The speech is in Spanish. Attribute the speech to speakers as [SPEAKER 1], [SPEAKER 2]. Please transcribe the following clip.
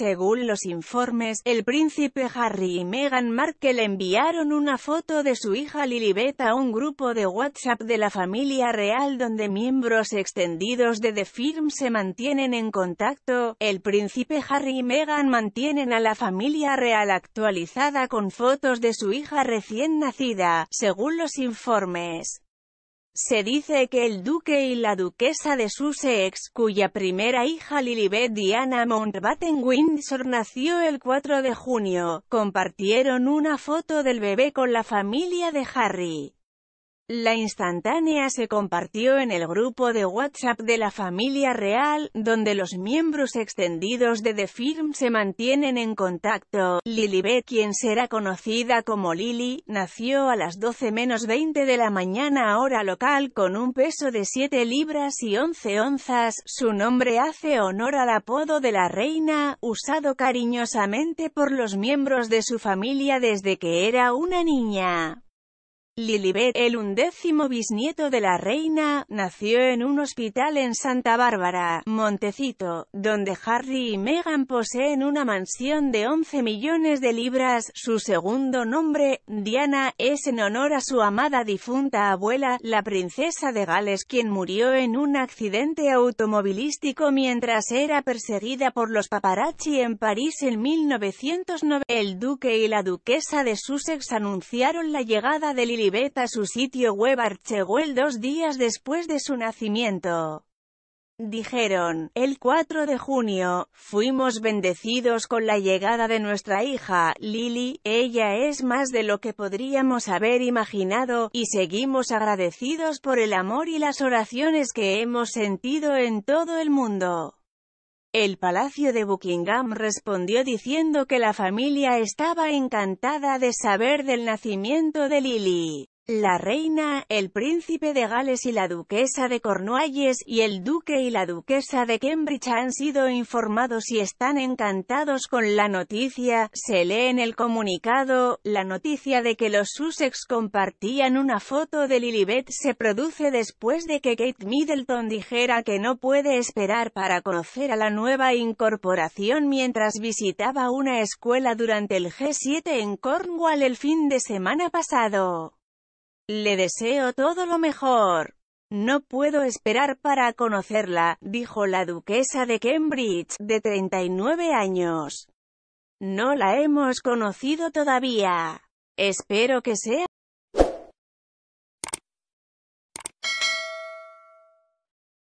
[SPEAKER 1] Según los informes, el príncipe Harry y Meghan Markle enviaron una foto de su hija Lilibet a un grupo de WhatsApp de la familia real donde miembros extendidos de The Firm se mantienen en contacto. El príncipe Harry y Meghan mantienen a la familia real actualizada con fotos de su hija recién nacida, según los informes. Se dice que el duque y la duquesa de Sussex, cuya primera hija Lilibet Diana Mountbatten-Windsor nació el 4 de junio, compartieron una foto del bebé con la familia de Harry. La instantánea se compartió en el grupo de WhatsApp de la familia real, donde los miembros extendidos de The Firm se mantienen en contacto. B, quien será conocida como Lily, nació a las 12 menos 20 de la mañana hora local con un peso de 7 libras y 11 onzas. Su nombre hace honor al apodo de la reina, usado cariñosamente por los miembros de su familia desde que era una niña. Lilibet, el undécimo bisnieto de la reina, nació en un hospital en Santa Bárbara, Montecito, donde Harry y Meghan poseen una mansión de 11 millones de libras. Su segundo nombre, Diana, es en honor a su amada difunta abuela, la princesa de Gales, quien murió en un accidente automovilístico mientras era perseguida por los paparazzi en París en 1909. El duque y la duquesa de Sussex anunciaron la llegada de Lilibet a su sitio web Archewell dos días después de su nacimiento. Dijeron, el 4 de junio, fuimos bendecidos con la llegada de nuestra hija, Lily, ella es más de lo que podríamos haber imaginado, y seguimos agradecidos por el amor y las oraciones que hemos sentido en todo el mundo. El Palacio de Buckingham respondió diciendo que la familia estaba encantada de saber del nacimiento de Lily la reina, el príncipe de Gales y la duquesa de Cornualles, y el duque y la duquesa de Cambridge han sido informados y están encantados con la noticia, se lee en el comunicado, la noticia de que los Sussex compartían una foto de Lilibet se produce después de que Kate Middleton dijera que no puede esperar para conocer a la nueva incorporación mientras visitaba una escuela durante el G7 en Cornwall el fin de semana pasado. Le deseo todo lo mejor. No puedo esperar para conocerla, dijo la duquesa de Cambridge, de 39 años. No la hemos conocido todavía. Espero que sea